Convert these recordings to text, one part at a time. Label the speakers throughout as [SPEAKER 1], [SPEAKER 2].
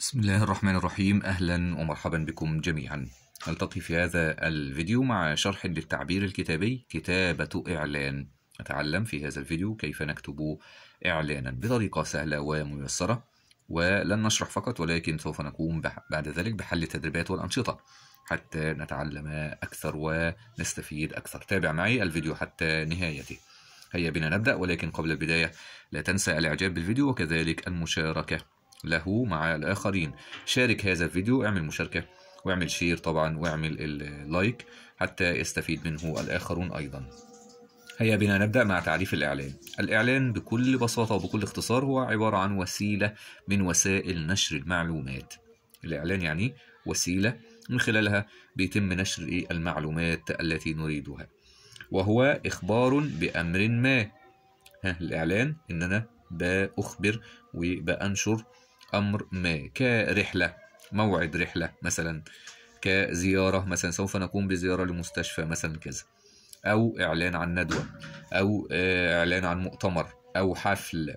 [SPEAKER 1] بسم الله الرحمن الرحيم أهلا ومرحبا بكم جميعا نلتقي في هذا الفيديو مع شرح للتعبير الكتابي كتابة إعلان نتعلم في هذا الفيديو كيف نكتب إعلانا بطريقة سهلة وميسرة ولن نشرح فقط ولكن سوف نقوم بعد ذلك بحل التدريبات والأنشطة حتى نتعلم أكثر ونستفيد أكثر تابع معي الفيديو حتى نهايته هيا بنا نبدأ ولكن قبل البداية لا تنسى الإعجاب بالفيديو وكذلك المشاركة له مع الآخرين شارك هذا الفيديو اعمل مشاركة واعمل شير طبعا واعمل اللايك حتى يستفيد منه الآخرون أيضا هيا بنا نبدأ مع تعريف الإعلان الإعلان بكل بساطة وبكل اختصار هو عبارة عن وسيلة من وسائل نشر المعلومات الإعلان يعني وسيلة من خلالها بيتم نشر المعلومات التي نريدها وهو إخبار بأمر ما ها الإعلان إن أنا بأخبر وبأنشر أمر ما كرحلة موعد رحلة مثلا كزيارة مثلا سوف نقوم بزيارة لمستشفى مثلا كذا أو إعلان عن ندوة أو آه، إعلان عن مؤتمر أو حفل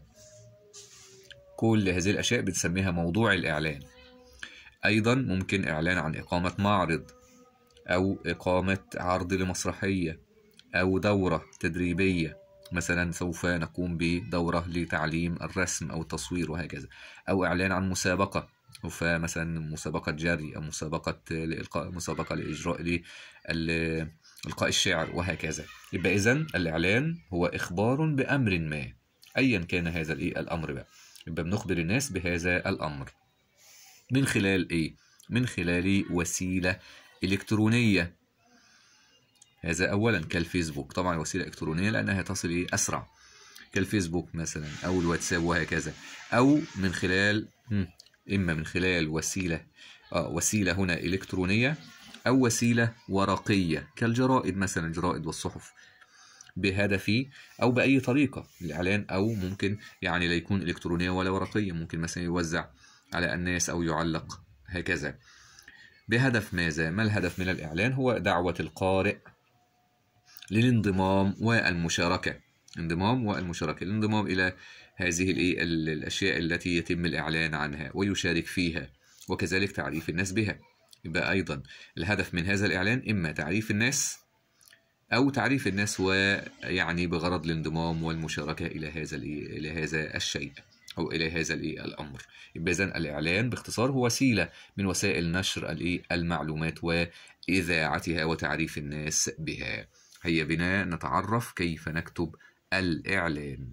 [SPEAKER 1] كل هذه الأشياء بنسميها موضوع الإعلان أيضا ممكن إعلان عن إقامة معرض أو إقامة عرض لمسرحية أو دورة تدريبية مثلا سوف نقوم بدورة لتعليم الرسم أو التصوير وهكذا أو إعلان عن مسابقة فمثلا مسابقة جري أو مسابقة لإلقاء مسابقة لإجراء إلقاء الشعر وهكذا يبقى إذا الإعلان هو إخبار بأمر ما أيا كان هذا الإيه الأمر بقى يبقى بنخبر الناس بهذا الأمر من خلال إيه؟ من خلال وسيلة إلكترونية هذا أولا كالفيسبوك طبعا وسيلة إلكترونية لأنها تصل إيه أسرع كالفيسبوك مثلا أو الواتساب وهكذا أو من خلال إما من خلال وسيلة آه وسيلة هنا إلكترونية أو وسيلة ورقية كالجرائد مثلا الجرائد والصحف بهدفي أو بأي طريقة الإعلان أو ممكن يعني لا يكون إلكترونية ولا ورقية ممكن مثلا يوزع على الناس أو يعلق هكذا بهدف ماذا؟ ما الهدف من الإعلان هو دعوة القارئ للانضمام والمشاركة انضمام والمشاركة الانضمام إلى هذه الأشياء التي يتم الإعلان عنها ويشارك فيها وكذلك تعريف الناس بها يبقى أيضا الهدف من هذا الإعلان إما تعريف الناس أو تعريف الناس ويعني بغرض الانضمام والمشاركة إلى هذا إلى هذا الشيء أو إلى هذا الأمر يبقى إذن الإعلان باختصار هو وسيلة من وسائل نشر المعلومات وإذاعتها وتعريف الناس بها هيا بنا نتعرف كيف نكتب الإعلان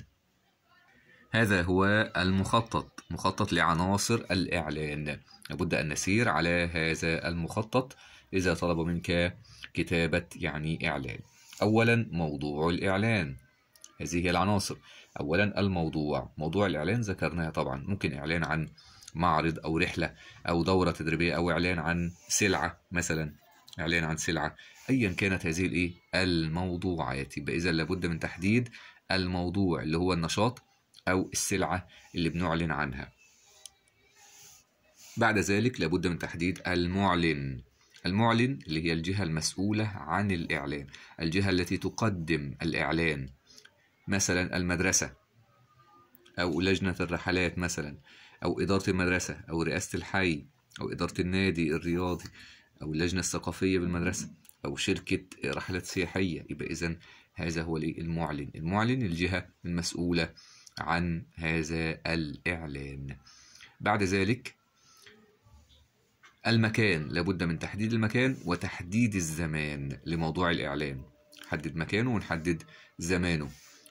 [SPEAKER 1] هذا هو المخطط مخطط لعناصر الإعلان لابد أن نسير على هذا المخطط إذا طلب منك كتابة يعني إعلان أولا موضوع الإعلان هذه هي العناصر أولا الموضوع موضوع الإعلان ذكرناه طبعا ممكن إعلان عن معرض أو رحلة أو دورة تدريبية أو إعلان عن سلعة مثلا إعلان عن سلعة ايا كانت هذه الايه الموضوعات يبقى اذا لابد من تحديد الموضوع اللي هو النشاط او السلعه اللي بنعلن عنها بعد ذلك لابد من تحديد المعلن المعلن اللي هي الجهة المسؤولة عن الإعلان الجهة التي تقدم الإعلان مثلا المدرسة أو لجنة الرحلات مثلا أو إدارة المدرسة أو رئاسة الحي أو إدارة النادي الرياضي أو اللجنة الثقافية بالمدرسة أو شركة رحلات سياحية يبقى إذا هذا هو المعلن المعلن الجهة المسؤولة عن هذا الإعلان بعد ذلك المكان لابد من تحديد المكان وتحديد الزمان لموضوع الإعلان نحدد مكانه ونحدد زمانه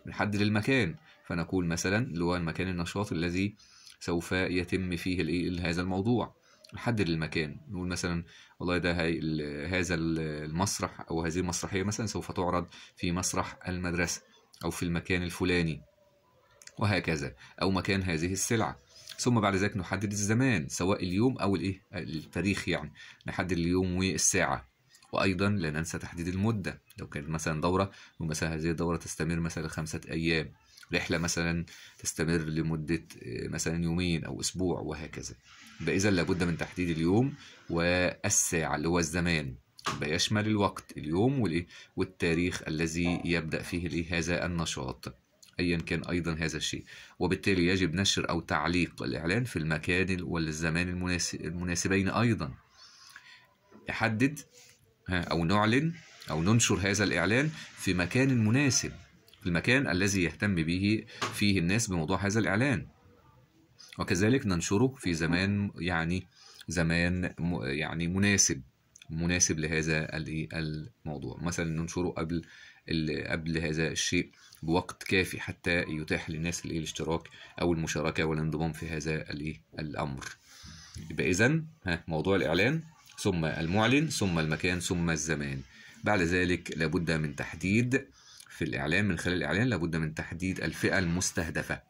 [SPEAKER 1] نحدد المكان فنقول مثلا اللي هو المكان النشاط الذي سوف يتم فيه هذا الموضوع نحدد المكان نقول مثلا والله ده هي هذا المسرح او هذه المسرحيه مثلا سوف تعرض في مسرح المدرسه او في المكان الفلاني وهكذا او مكان هذه السلعه ثم بعد ذلك نحدد الزمان سواء اليوم او الايه التاريخ يعني نحدد اليوم والساعه وايضا لا ننسى تحديد المده لو كانت مثلا دوره مثلا هذه الدوره تستمر مثلا خمسه ايام رحلة مثلا تستمر لمدة آه، مثلا يومين أو أسبوع وهكذا يبقى إذا لابد من تحديد اليوم والساعة اللي هو الزمان يبقى يشمل الوقت اليوم والتاريخ الذي يبدأ فيه هذا النشاط ايا كان ايضا هذا الشيء وبالتالي يجب نشر او تعليق الاعلان في المكان والزمان المناسبين ايضا نحدد او نعلن او ننشر هذا الاعلان في مكان مناسب المكان الذي يهتم به فيه الناس بموضوع هذا الإعلان وكذلك ننشره في زمان يعني زمان يعني مناسب مناسب لهذا الموضوع مثلا ننشره قبل قبل هذا الشيء بوقت كافي حتى يتاح للناس الاشتراك او المشاركه والانضمام في هذا الامر يبقى اذا موضوع الاعلان ثم المعلن ثم المكان ثم الزمان بعد ذلك لابد من تحديد في الإعلان من خلال الإعلان لابد من تحديد الفئة المستهدفة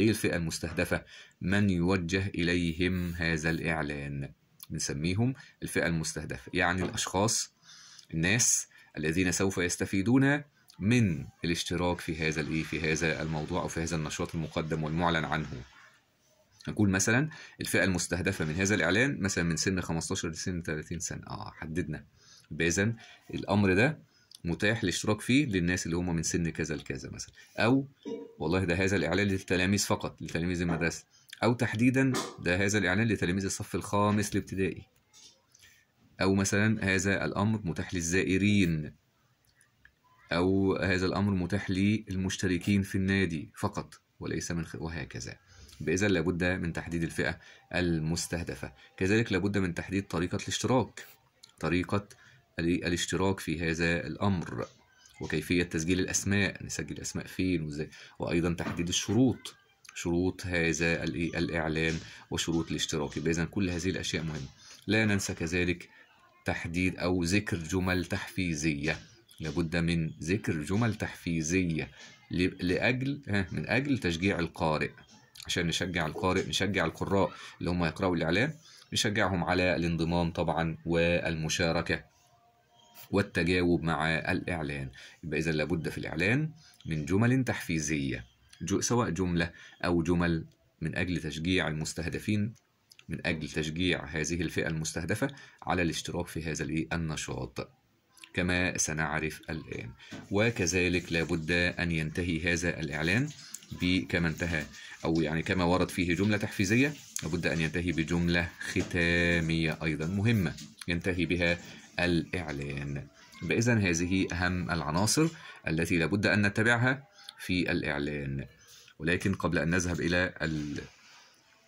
[SPEAKER 1] إيه الفئة المستهدفة؟ من يوجه إليهم هذا الإعلان بنسميهم الفئة المستهدفة يعني الأشخاص الناس الذين سوف يستفيدون من الاشتراك في هذا الايه في هذا الموضوع او في هذا النشاط المقدم والمعلن عنه نقول مثلا الفئه المستهدفه من هذا الاعلان مثلا من سن 15 لسن 30 سنه اه حددنا يبقى اذا الامر ده متاح الاشتراك فيه للناس اللي هم من سن كذا لكذا مثلا او والله ده هذا الاعلان للتلاميذ فقط لتلاميذ المدرسه او تحديدا ده هذا الاعلان لتلاميذ الصف الخامس الابتدائي او مثلا هذا الامر متاح للزائرين او هذا الامر متاح للمشتركين في النادي فقط وليس من خ... وهكذا بإذا لابد من تحديد الفئة المستهدفة كذلك لابد من تحديد طريقة الاشتراك طريقة الاشتراك في هذا الأمر وكيفية تسجيل الأسماء نسجل أسماء فين وإزاي وأيضا تحديد الشروط شروط هذا الإعلان وشروط الاشتراك إذا كل هذه الأشياء مهمة لا ننسى كذلك تحديد أو ذكر جمل تحفيزية لابد من ذكر جمل تحفيزية لأجل من أجل تشجيع القارئ عشان نشجع القارئ نشجع القراء اللي هم يقرأوا الإعلان نشجعهم على الانضمام طبعا والمشاركة والتجاوب مع الإعلان يبقى إذا لابد في الإعلان من جمل تحفيزية سواء جملة أو جمل من أجل تشجيع المستهدفين من أجل تشجيع هذه الفئة المستهدفة على الاشتراك في هذا النشاط كما سنعرف الآن وكذلك لابد أن ينتهي هذا الإعلان كما انتهى أو يعني كما ورد فيه جملة تحفيزية لابد أن ينتهي بجملة ختامية أيضا مهمة ينتهي بها الإعلان بإذن هذه أهم العناصر التي لابد أن نتبعها في الإعلان ولكن قبل أن نذهب إلى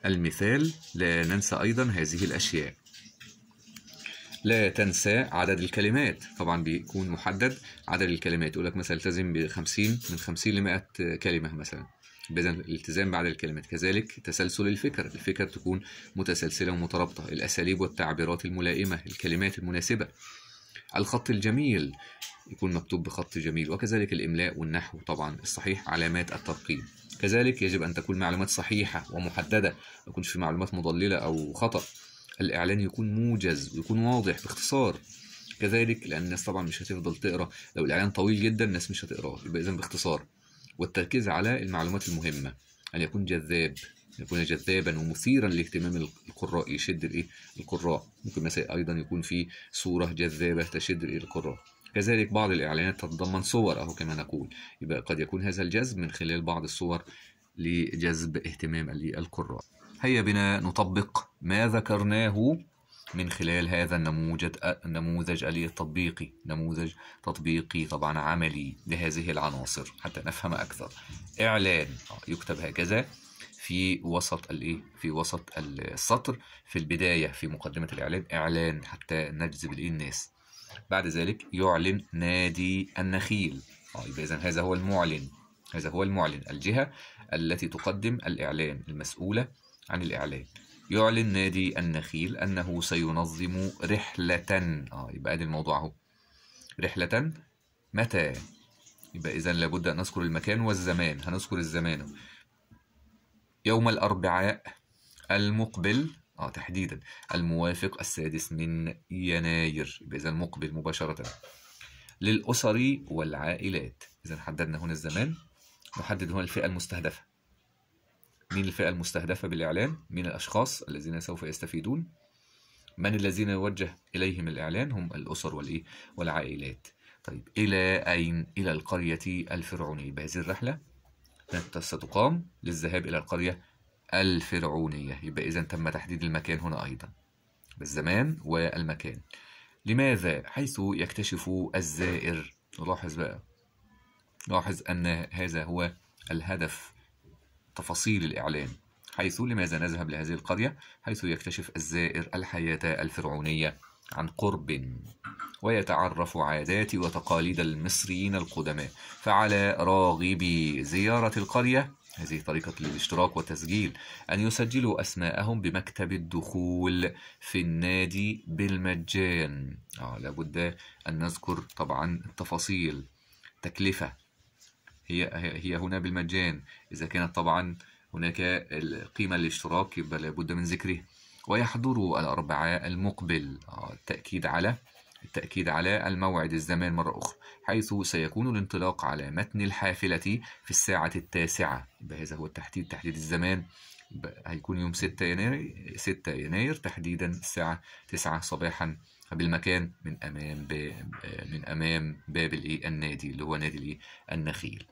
[SPEAKER 1] المثال لا ننسى أيضا هذه الأشياء لا تنسى عدد الكلمات طبعا بيكون محدد عدد الكلمات يقول لك مثلا التزم ب 50 من 50 ل 100 كلمة مثلا إذا الالتزام بعد الكلمات كذلك تسلسل الفكر الفكر تكون متسلسلة ومترابطة الأساليب والتعبيرات الملائمة الكلمات المناسبة الخط الجميل يكون مكتوب بخط جميل وكذلك الإملاء والنحو طبعا الصحيح علامات الترقيم كذلك يجب أن تكون معلومات صحيحة ومحددة ما يكونش في معلومات مضللة أو خطأ الإعلان يكون موجز ويكون واضح باختصار كذلك لأن الناس طبعا مش هتفضل تقرأ لو الإعلان طويل جدا الناس مش هتقراه يبقى إذا باختصار والتركيز على المعلومات المهمة أن يكون جذاب يكون جذابا ومثيرا لاهتمام القراء يشد الايه القراء ممكن مثلا ايضا يكون في صوره جذابه تشد الايه القراء كذلك بعض الاعلانات تتضمن صور اهو كما نقول يبقى قد يكون هذا الجذب من خلال بعض الصور لجذب اهتمام القراء هيا بنا نطبق ما ذكرناه من خلال هذا النموذج النموذج التطبيقي نموذج تطبيقي طبعا عملي لهذه العناصر حتى نفهم أكثر إعلان يكتب هكذا في وسط الايه في وسط السطر في البدايه في مقدمه الاعلان اعلان حتى نجذب الايه الناس بعد ذلك يعلن نادي النخيل آه، اذا هذا هو المعلن هذا هو المعلن الجهه التي تقدم الاعلان المسؤوله عن الاعلان يعلن نادي النخيل أنه سينظم رحلة آه يبقى أدي الموضوع أهو رحلة متى؟ يبقى إذا لابد أن نذكر المكان والزمان هنذكر الزمان يوم الأربعاء المقبل آه تحديدا الموافق السادس من يناير يبقى إذا المقبل مباشرة للأسر والعائلات إذا حددنا هنا الزمان نحدد هنا الفئة المستهدفة مين الفئة المستهدفة بالإعلان مين الأشخاص الذين سوف يستفيدون من الذين يوجه إليهم الإعلان هم الأسر والإيه والعائلات طيب إلى أين إلى القرية الفرعونية بهذه الرحلة ستقام للذهاب إلى القرية الفرعونية يبقى إذا تم تحديد المكان هنا أيضا بالزمان والمكان لماذا حيث يكتشف الزائر نلاحظ بقى نلاحظ أن هذا هو الهدف تفاصيل الإعلان حيث لماذا نذهب لهذه القرية حيث يكتشف الزائر الحياة الفرعونية عن قرب ويتعرف عادات وتقاليد المصريين القدماء فعلى راغب زيارة القرية هذه طريقة الاشتراك والتسجيل أن يسجلوا أسماءهم بمكتب الدخول في النادي بالمجان آه لابد أن نذكر طبعا التفاصيل تكلفة هي هي هنا بالمجان إذا كانت طبعا هناك القيمة الاشتراك يبقى لابد من ذكره ويحضر الأربعاء المقبل آه، التأكيد على التأكيد على الموعد الزمان مرة أخرى حيث سيكون الانطلاق على متن الحافلة في الساعة التاسعة هذا هو التحديد تحديد الزمان هيكون يوم 6 يناير 6 يناير تحديدا الساعة 9 صباحا بالمكان من امام باب من امام باب الايه النادي اللي هو نادي الايه النخيل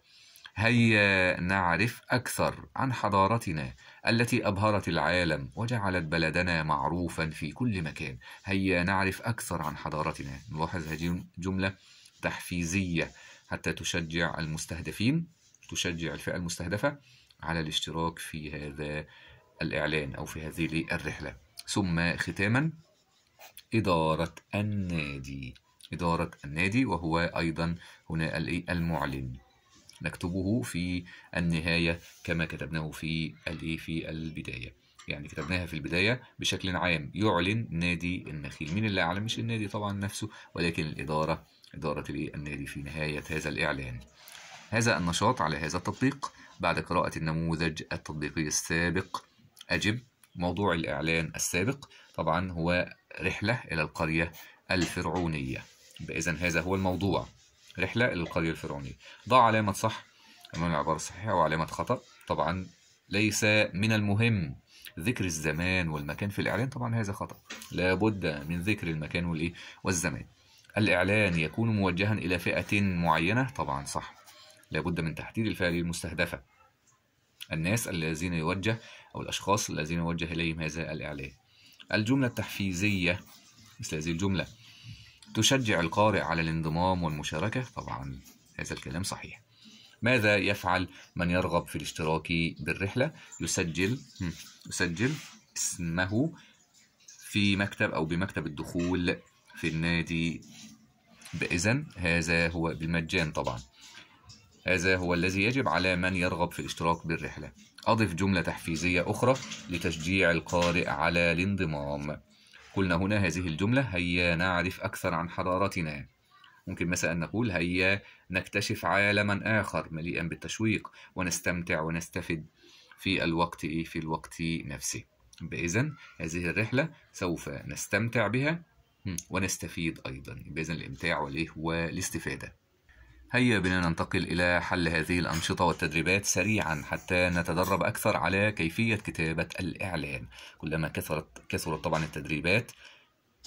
[SPEAKER 1] هيا نعرف اكثر عن حضارتنا التي ابهرت العالم وجعلت بلدنا معروفا في كل مكان هيا نعرف اكثر عن حضارتنا نلاحظ هذه جمله تحفيزيه حتى تشجع المستهدفين تشجع الفئه المستهدفه على الاشتراك في هذا الاعلان او في هذه الرحله ثم ختاما إدارة النادي إدارة النادي وهو أيضا هنا المعلن نكتبه في النهاية كما كتبناه في الإيه في البداية يعني كتبناها في البداية بشكل عام يعلن نادي النخيل مين اللي أعلن مش النادي طبعا نفسه ولكن الإدارة إدارة النادي في نهاية هذا الإعلان هذا النشاط على هذا التطبيق بعد قراءة النموذج التطبيقي السابق أجب موضوع الإعلان السابق طبعا هو رحلة إلى القرية الفرعونية إذا هذا هو الموضوع رحلة إلى القرية الفرعونية ضع علامة صح أمام العبارة الصحيحة وعلامة خطأ طبعا ليس من المهم ذكر الزمان والمكان في الإعلان طبعا هذا خطأ لابد من ذكر المكان والإيه والزمان الإعلان يكون موجها إلى فئة معينة طبعا صح لابد من تحديد الفئة المستهدفة الناس الذين يوجه أو الأشخاص الذين يوجه إليهم هذا الإعلان الجملة التحفيزية مثل هذه الجملة تشجع القارئ على الانضمام والمشاركة طبعا هذا الكلام صحيح ماذا يفعل من يرغب في الاشتراك بالرحلة يسجل يسجل اسمه في مكتب أو بمكتب الدخول في النادي بإذن هذا هو بالمجان طبعا هذا هو الذي يجب على من يرغب في الاشتراك بالرحلة أضف جملة تحفيزية أخرى لتشجيع القارئ على الانضمام قلنا هنا هذه الجملة هيا نعرف أكثر عن حضارتنا ممكن مثلا نقول هيا نكتشف عالما آخر مليئا بالتشويق ونستمتع ونستفد في الوقت إيه في الوقت نفسه بإذن هذه الرحلة سوف نستمتع بها ونستفيد أيضا بإذن الإمتاع والإيه والاستفادة هيا بنا ننتقل إلى حل هذه الأنشطة والتدريبات سريعا حتى نتدرب أكثر على كيفية كتابة الإعلان كلما كثرت كثرت طبعا التدريبات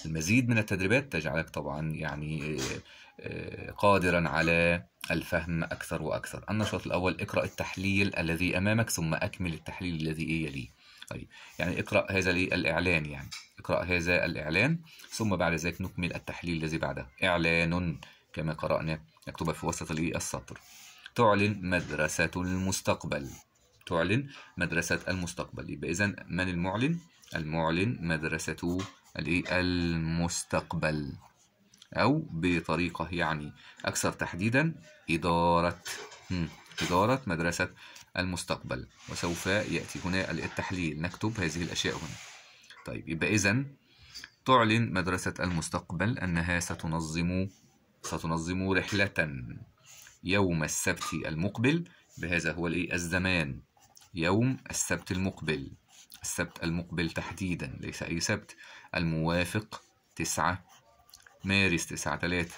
[SPEAKER 1] المزيد من التدريبات تجعلك طبعا يعني آه، آه، قادرا على الفهم أكثر وأكثر النشاط الأول اقرأ التحليل الذي أمامك ثم أكمل التحليل الذي يليه طيب يعني اقرأ هذا الإعلان يعني اقرأ هذا الإعلان ثم بعد ذلك نكمل التحليل الذي بعده إعلان كما قرأنا اكتبها في وسط الايه السطر تعلن مدرسة المستقبل تعلن مدرسة المستقبل يبقى إذا من المعلن؟ المعلن مدرسة الإيه؟ المستقبل أو بطريقة يعني أكثر تحديدا إدارة إدارة مدرسة المستقبل وسوف يأتي هنا التحليل نكتب هذه الأشياء هنا طيب يبقى إذا تعلن مدرسة المستقبل أنها ستنظم ستنظم رحلة يوم السبت المقبل بهذا هو الإيه الزمان يوم السبت المقبل السبت المقبل تحديدا ليس أي سبت الموافق 9 مارس 9 3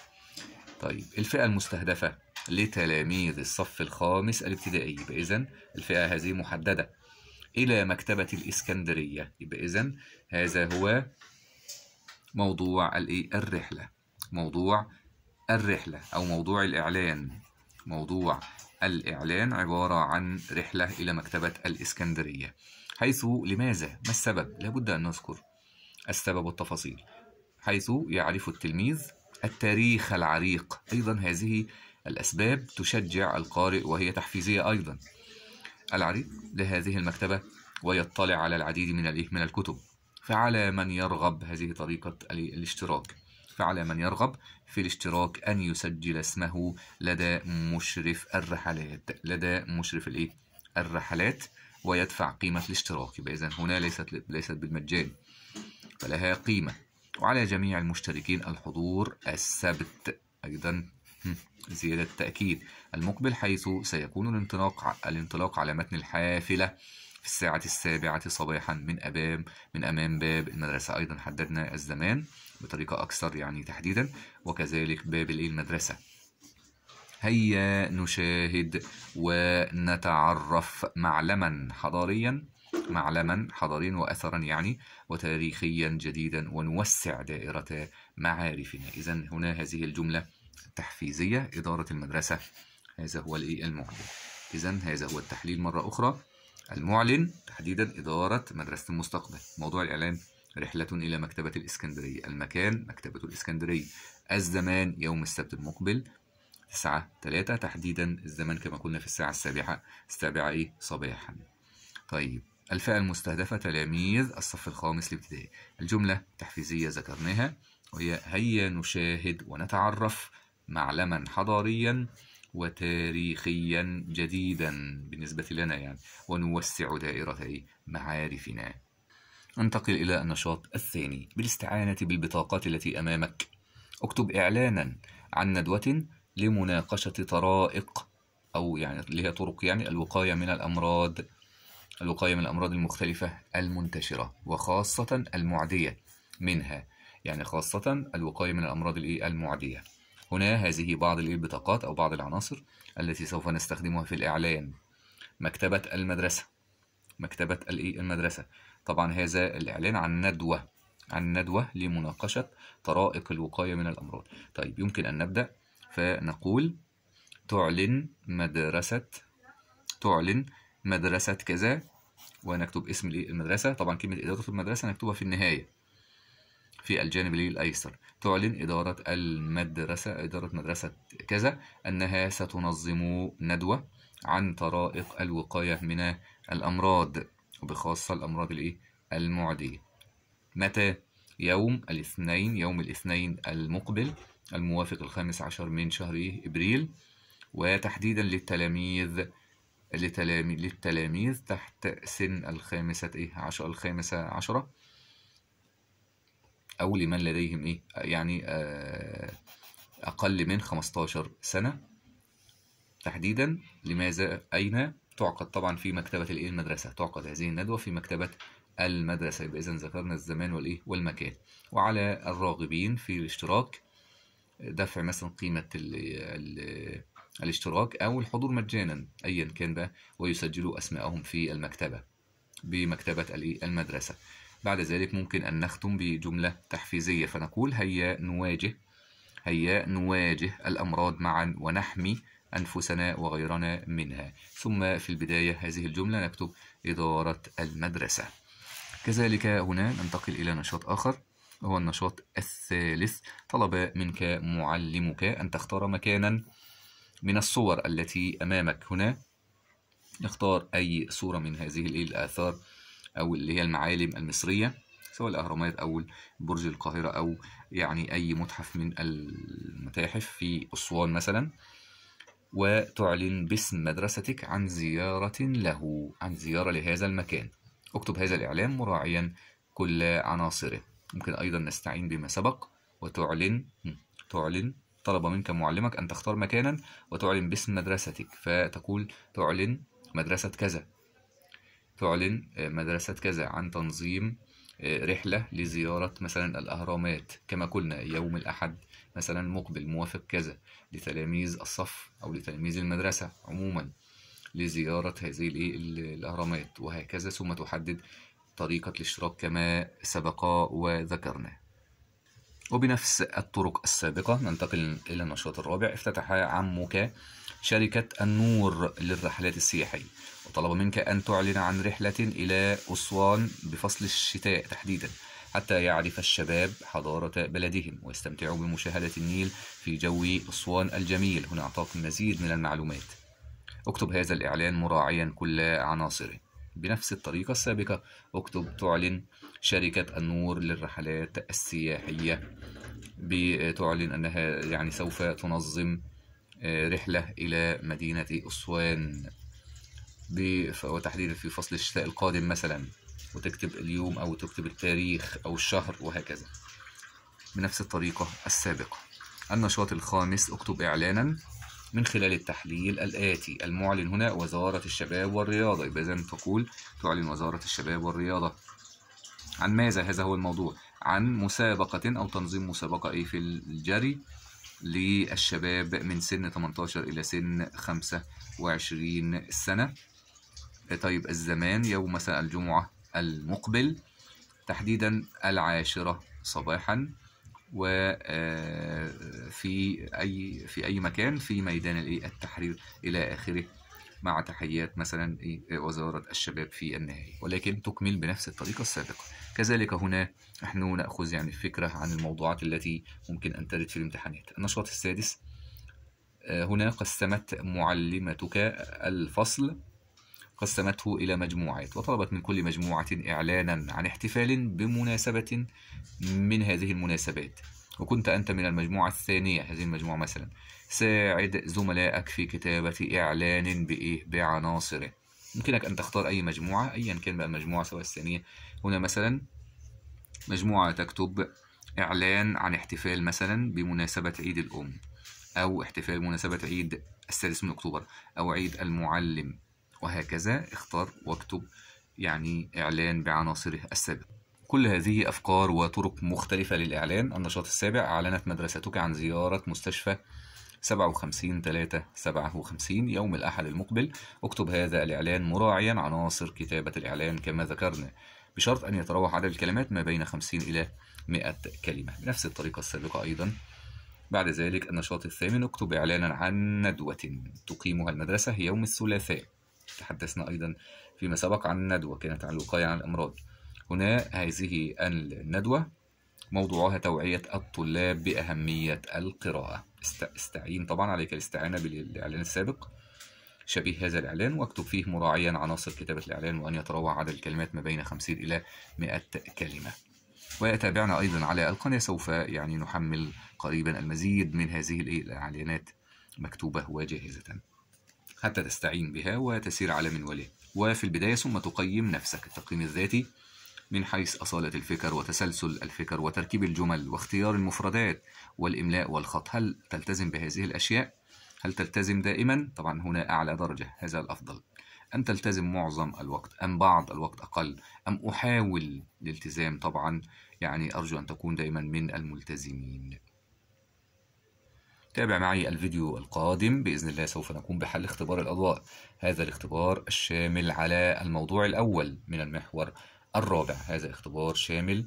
[SPEAKER 1] طيب الفئة المستهدفة لتلاميذ الصف الخامس الابتدائي يبقى اذا الفئة هذه محددة إلى مكتبة الإسكندرية يبقى اذا هذا هو موضوع الرحلة موضوع الرحلة أو موضوع الإعلان موضوع الإعلان عبارة عن رحلة إلى مكتبة الإسكندرية حيث لماذا؟ ما السبب؟ لابد أن نذكر السبب والتفاصيل حيث يعرف التلميذ التاريخ العريق أيضا هذه الأسباب تشجع القارئ وهي تحفيزية أيضا العريق لهذه المكتبة ويطلع على العديد من من الكتب فعلى من يرغب هذه طريقة الاشتراك فعلى من يرغب في الاشتراك أن يسجل اسمه لدى مشرف الرحلات لدى مشرف الإيه؟ الرحلات ويدفع قيمة الاشتراك يبقى إذا هنا ليست ليست بالمجان فلها قيمة وعلى جميع المشتركين الحضور السبت أيضا زيادة تأكيد المقبل حيث سيكون الانطلاق الانطلاق على متن الحافلة في الساعة السابعة صباحا من أمام من أمام باب المدرسة أيضا حددنا الزمان بطريقة أكثر يعني تحديدا وكذلك باب المدرسة هيا نشاهد ونتعرف معلما حضاريا معلما حضاريا واثرا يعني وتاريخيا جديدا ونوسع دائره معارفنا اذا هنا هذه الجمله التحفيزيه اداره المدرسه هذا هو المعلم اذا هذا هو التحليل مره اخرى المعلن تحديدا إدارة مدرسة المستقبل موضوع الإعلان رحلة إلى مكتبة الإسكندرية المكان مكتبة الإسكندرية الزمان يوم السبت المقبل الساعة 3 تحديدا الزمان كما قلنا في الساعة السابعة السابعة إيه صباحا طيب الفئة المستهدفة تلاميذ الصف الخامس الابتدائي الجملة تحفيزية ذكرناها وهي هيا نشاهد ونتعرف معلما حضاريا وتاريخيا جديدا بالنسبة لنا يعني ونوسع دائرة معارفنا انتقل إلى النشاط الثاني بالاستعانة بالبطاقات التي أمامك اكتب إعلانا عن ندوة لمناقشة طرائق أو يعني اللي هي طرق يعني الوقاية من الأمراض الوقاية من الأمراض المختلفة المنتشرة وخاصة المعدية منها يعني خاصة الوقاية من الأمراض المعدية هنا هذه بعض البطاقات أو بعض العناصر التي سوف نستخدمها في الإعلان مكتبة المدرسة مكتبة المدرسة طبعا هذا الإعلان عن ندوة عن ندوة لمناقشة طرائق الوقاية من الأمراض طيب يمكن أن نبدأ فنقول تعلن مدرسة تعلن مدرسة كذا ونكتب اسم المدرسة طبعا كلمة إدارة المدرسة نكتبها في النهاية في الجانب الأيسر تعلن إدارة المدرسة إدارة مدرسة كذا أنها ستنظم ندوة عن طرائق الوقاية من الأمراض وبخاصة الأمراض الإيه؟ المعدية متى؟ يوم الاثنين يوم الاثنين المقبل الموافق الخامس عشر من شهر إبريل وتحديدا للتلاميذ للتلاميذ, للتلاميذ تحت سن الخامسة إيه عشر الخامسة عشرة أو لمن لديهم إيه يعني آه، أقل من 15 سنة تحديدا لماذا أين تعقد طبعا في مكتبة الإيه المدرسة تعقد هذه الندوة في مكتبة المدرسة يبقى إذا ذكرنا الزمان والإيه والمكان وعلى الراغبين في الاشتراك دفع مثلا قيمة الـ الـ الاشتراك أو الحضور مجانا أيا كان بقى ويسجلوا أسمائهم في المكتبة بمكتبة إيه؟ المدرسة بعد ذلك ممكن أن نختم بجملة تحفيزية فنقول هيا نواجه هيا نواجه الأمراض معا ونحمي أنفسنا وغيرنا منها ثم في البداية هذه الجملة نكتب إدارة المدرسة كذلك هنا ننتقل إلى نشاط آخر هو النشاط الثالث طلب منك معلمك أن تختار مكانا من الصور التي أمامك هنا اختار أي صورة من هذه الآثار أو اللي هي المعالم المصرية سواء الأهرامات أو برج القاهرة أو يعني أي متحف من المتاحف في أسوان مثلا وتعلن باسم مدرستك عن زيارة له عن زيارة لهذا المكان اكتب هذا الإعلام مراعيا كل عناصره ممكن أيضا نستعين بما سبق وتعلن تعلن طلب منك معلمك أن تختار مكانا وتعلن باسم مدرستك فتقول تعلن مدرسة كذا تعلن آه، مدرسة كذا عن تنظيم آه، رحلة لزيارة مثلا الأهرامات كما قلنا يوم الأحد مثلا مقبل موافق كذا لتلاميذ الصف أو لتلاميذ المدرسة عموما لزيارة هذه الأهرامات وهكذا ثم تحدد طريقة الاشتراك كما سبق وذكرنا وبنفس الطرق السابقة ننتقل إلى النشاط الرابع افتتح عمك شركة النور للرحلات السياحية وطلب منك أن تعلن عن رحلة إلى أسوان بفصل الشتاء تحديدا حتى يعرف الشباب حضارة بلدهم ويستمتعوا بمشاهدة النيل في جو أسوان الجميل هنا أعطاك المزيد من المعلومات اكتب هذا الإعلان مراعيا كل عناصره بنفس الطريقة السابقة اكتب تعلن شركة النور للرحلات السياحية بتعلن أنها يعني سوف تنظم آه، رحلة إلى مدينة أسوان وتحديدا في فصل الشتاء القادم مثلا وتكتب اليوم أو تكتب التاريخ أو الشهر وهكذا بنفس الطريقة السابقة النشاط الخامس اكتب إعلانا من خلال التحليل الآتي المعلن هنا وزارة الشباب والرياضة يبقى إذا تقول تعلن وزارة الشباب والرياضة عن ماذا هذا هو الموضوع عن مسابقة أو تنظيم مسابقة إيه في الجري للشباب من سن 18 إلى سن 25 سنة طيب الزمان يوم الجمعة المقبل تحديدا العاشرة صباحا وفي آه، أي في أي مكان في ميدان التحرير إلى آخره مع تحيات مثلا إيه، إيه، وزارة الشباب في النهاية ولكن تكمل بنفس الطريقة السابقة كذلك هنا نحن نأخذ يعني فكرة عن الموضوعات التي ممكن أن ترد في الامتحانات النشاط السادس آه، هنا قسمت معلمتك الفصل قسمته إلى مجموعات وطلبت من كل مجموعة إعلانا عن احتفال بمناسبة من هذه المناسبات وكنت أنت من المجموعة الثانية هذه المجموعة مثلا ساعد زملائك في كتابة إعلان بإيه بعناصره يمكنك أن تختار أي مجموعة أيا كان بقى المجموعة سواء الثانية هنا مثلا مجموعة تكتب إعلان عن احتفال مثلا بمناسبة عيد الأم أو احتفال مناسبة عيد السادس من أكتوبر أو عيد المعلم وهكذا اختار واكتب يعني إعلان بعناصره السابقة كل هذه أفكار وطرق مختلفة للإعلان النشاط السابع أعلنت مدرستك عن زيارة مستشفى 57 3 57 يوم الأحد المقبل اكتب هذا الإعلان مراعيا عناصر كتابة الإعلان كما ذكرنا بشرط أن يتراوح عدد الكلمات ما بين 50 إلى 100 كلمة بنفس الطريقة السابقة أيضا بعد ذلك النشاط الثامن اكتب إعلانا عن ندوة تقيمها المدرسة يوم الثلاثاء تحدثنا أيضا فيما سبق عن ندوة كانت عن الوقاية عن الأمراض هنا هذه الندوة موضوعها توعية الطلاب بأهمية القراءة استعين طبعا عليك الاستعانة بالإعلان السابق شبيه هذا الإعلان واكتب فيه مراعيا عناصر كتابة الإعلان وأن يتراوح عدد الكلمات ما بين 50 إلى 100 كلمة ويتابعنا أيضا على القناة سوف يعني نحمل قريبا المزيد من هذه الإعلانات مكتوبة وجاهزة حتى تستعين بها وتسير على منوله وفي البداية ثم تقيم نفسك التقييم الذاتي من حيث أصالة الفكر وتسلسل الفكر وتركيب الجمل واختيار المفردات والإملاء والخط هل تلتزم بهذه الأشياء؟ هل تلتزم دائما؟ طبعا هنا أعلى درجة هذا الأفضل أم تلتزم معظم الوقت أم بعض الوقت أقل أم أحاول الالتزام طبعا يعني أرجو أن تكون دائما من الملتزمين تابع معي الفيديو القادم بإذن الله سوف نقوم بحل اختبار الأضواء هذا الاختبار الشامل على الموضوع الأول من المحور الرابع هذا اختبار شامل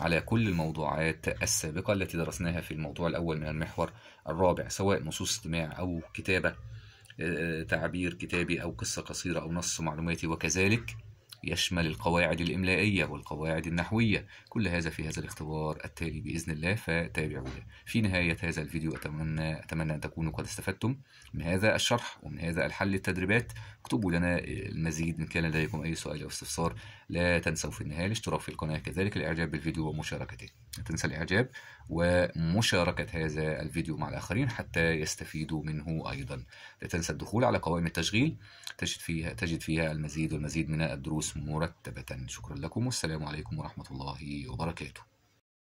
[SPEAKER 1] على كل الموضوعات السابقة التي درسناها في الموضوع الأول من المحور الرابع سواء نصوص استماع أو كتابة آه، تعبير كتابي أو قصة قصيرة أو نص معلوماتي وكذلك يشمل القواعد الإملائية والقواعد النحوية كل هذا في هذا الاختبار التالي بإذن الله فتابعونا في نهاية هذا الفيديو أتمنى, أتمنى أن تكونوا قد استفدتم من هذا الشرح ومن هذا الحل للتدريبات اكتبوا لنا المزيد إن كان لديكم أي سؤال أو استفسار لا تنسوا في النهاية الاشتراك في القناة كذلك الإعجاب بالفيديو ومشاركته لا تنسى الإعجاب ومشاركة هذا الفيديو مع الآخرين حتى يستفيدوا منه أيضا لا تنسى الدخول على قوائم التشغيل تجد فيها, تجد فيها المزيد والمزيد من الدروس مرتبة شكرا لكم والسلام عليكم ورحمة الله وبركاته